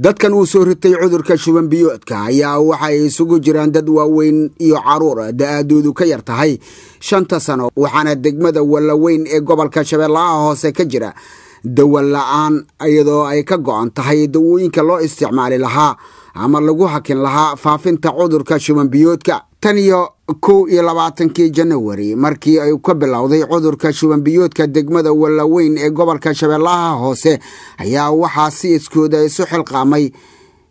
dadkan uu soo ritay cudurka shuban biyoodka ayaa waxay isugu jiraan dad waaweyn iyo caruur da-aadoodu ka yar tahay shanta sano waxaana degmada wallaweyn ee gobolka shabeellaha hoose ka jira dawan aan iyadoo ay ka go-an tahay dawooyinka loo isticmaali lahaa ama lagu hakin lahaa faafinta cudurka shuban biyoodka tan iyo kow iyo labaatankii janawari markii ay ka bilowday cudurka shubanbiyoodka degmada wallaweyn ee gobolka shabeellaha hoose ayaa waxaa si iskooda isu xilqaamay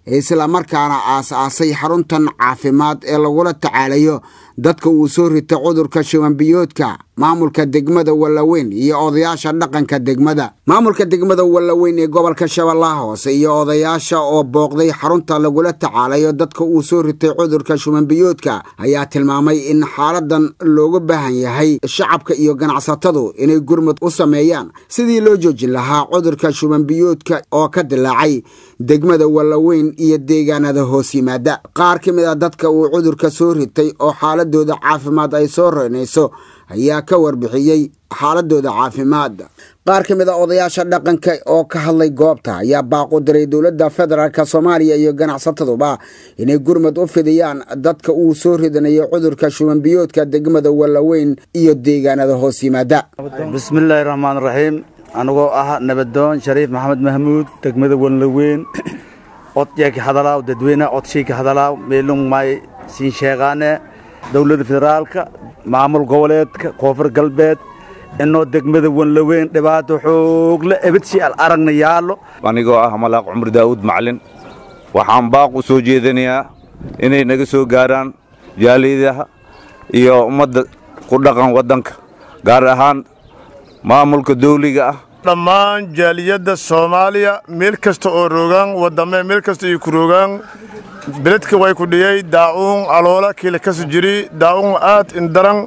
islamarkaana aas-aasay xaruntan caafimaad ee lagula tacaalayo dadka uu soo rita cudurka shubanbiyoodka maamulka degmada wallaweyn iyo odayaasha dhaqanka degmada maamulka degmada wallaweyn ee gobolka shabellaha hoose iyo odayaasha oo booqday xarunta lagula tacaalayo dadka uu soo ritay cudurka shumanbiyoodka ayaa tilmaamay in xaaladan looga baahan yahay shacabka iyo ganacsatadu inay gurmud u sameeyaan sidii loo joojin lahaa cudurka shumanbiyoodka oo ka dilaacay degmada wallaweyn iyo deegaanada hoos yimaada qaar ka mid a ah dadka uu cudurka soo ritay oo xaaladooda caafimaad ay soo roynayso ayaa ka warbixiyey xaaladooda caafimaadda qaar ka mid a ah odayaasha dhaqanka oo ka hadlay goobta ayaa baaqu diray dowladda federaalk soomaaliya iyo ganacsataduba inay gurmad u fidiyaan dadka uu soo ridanayo cudurka shubanbiyoodka degmada wallaweyn iyo deegaanada hoos yimaada bismillaahi raxmaan raxiim anigoo ah nabadoon shariif maxamed mahmuud degmada wallaweyn odyaki hadalaaw dadweyne odshayka hadalaaw meelung may siin sheegaane dowladda federaalka maamul goboleedka koonfur galbeed inoo degmada wanlaweyn dhibaato xoogle ebadsi al aragna yaallo anigoo ah malaaq cumar daa'uud macalin waxaan baaq u soo jeedinayaa inay naga soo gaaraan jaaliyadaha iyo ummadda ku dhaqan waddanka gaar ahaan maamulka dawliga ah dhammaan jaaliyadda soomaaliya meel kasta oo roogaan wadamee meel kasta iyo ku roogaan beledka way ku dhiyay daa'uun aloola kiila kasi jiri daa'uun aad indaran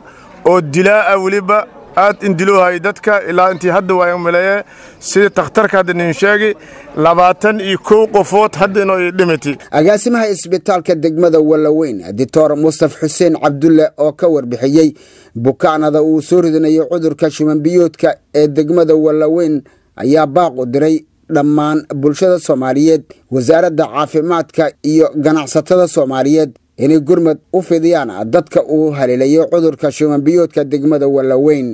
oo dilaa'a ah weliba aad indiloohay dadka ilaa intii hadda waa umaleeye sida takhtarka hadda nin sheegi labaatan iyo kow qofood hadda inoo dhimati agaasimaha isbitaalka degmada wallaweyn dictor mustaf xuseen cabdulle oo ka warbixiyey bukaanada uu soo ridanayo cudurka shumanbiyoodka ee degmada wallaweyn ayaa baaq u diray dhammaan bulshada soomaaliyeed wasaaradda caafimaadka iyo ganacsatada soomaaliyeed inay gurmad u fidiyaan dadka uu haleelayo cudurka shumanbiyoodka degmada wallaweyn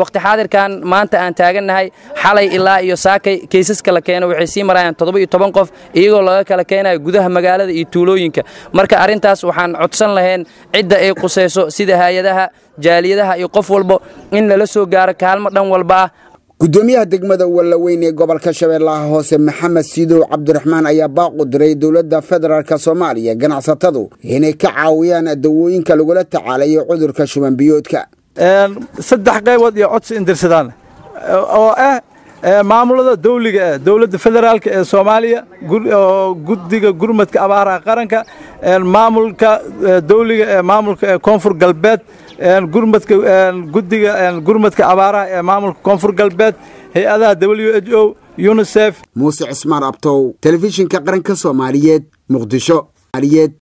wakhti xaadirkan maanta aan taagannahay xalay ilaa iyo saakay kaysaska la keeno waxay sii marayaan toddoba iyo toban qof iyagoo laga kala keenayo gudaha magaalada iyo tuulooyinka marka arrintaas waxaan codsan lahayn cidda ay qusayso sida hay-adaha jaaliyadaha iyo qof walbo in lala soo gaaro kaalmo dhan walba ah gudoomiyaha degmada wallaweyn ee gobolka shabeellaha hoose maxamed siidow cabdiraxmaan ayaa baaqu diray dowladda federaalk soomaaliya ganacsatadu inay ka caawiyaan dawooyinka lagula tacaalayo cudurka shubanbiyoodka saddex qaybood iyo codsi indirsadaan oo ah maamulada dawliga ah dowladda federaalk ee soomaaliya oo guddiga gurmadka abaaraha qaranka maamulka dawliga ee maamulka ee koonfur galbeed gurmadka guddiga gurmadka abaaraha ee maamulka koonfur galbeed hay-adaha w h o unisef muuse cismaan abtow telefishinka qaranka soomaaliyeed muqdisho